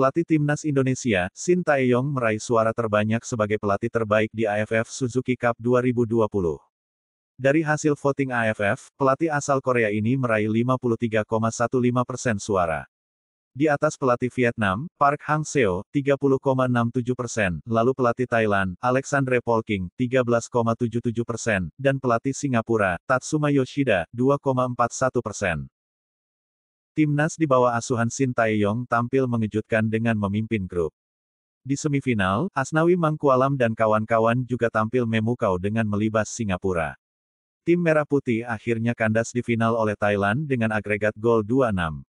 Pelatih Timnas Indonesia, Shin Taeyong meraih suara terbanyak sebagai pelatih terbaik di AFF Suzuki Cup 2020. Dari hasil voting AFF, pelatih asal Korea ini meraih 53,15 persen suara. Di atas pelatih Vietnam, Park Hang Seo, 30,67 persen, lalu pelatih Thailand, Alexandre Polking, 13,77 persen, dan pelatih Singapura, Tatsuma Yoshida, 2,41 persen. Timnas di bawah asuhan Shin Taeyong tampil mengejutkan dengan memimpin grup. Di semifinal, Asnawi Mangkualam dan kawan-kawan juga tampil memukau dengan melibas Singapura. Tim Merah Putih akhirnya kandas di final oleh Thailand dengan agregat gol 2-6.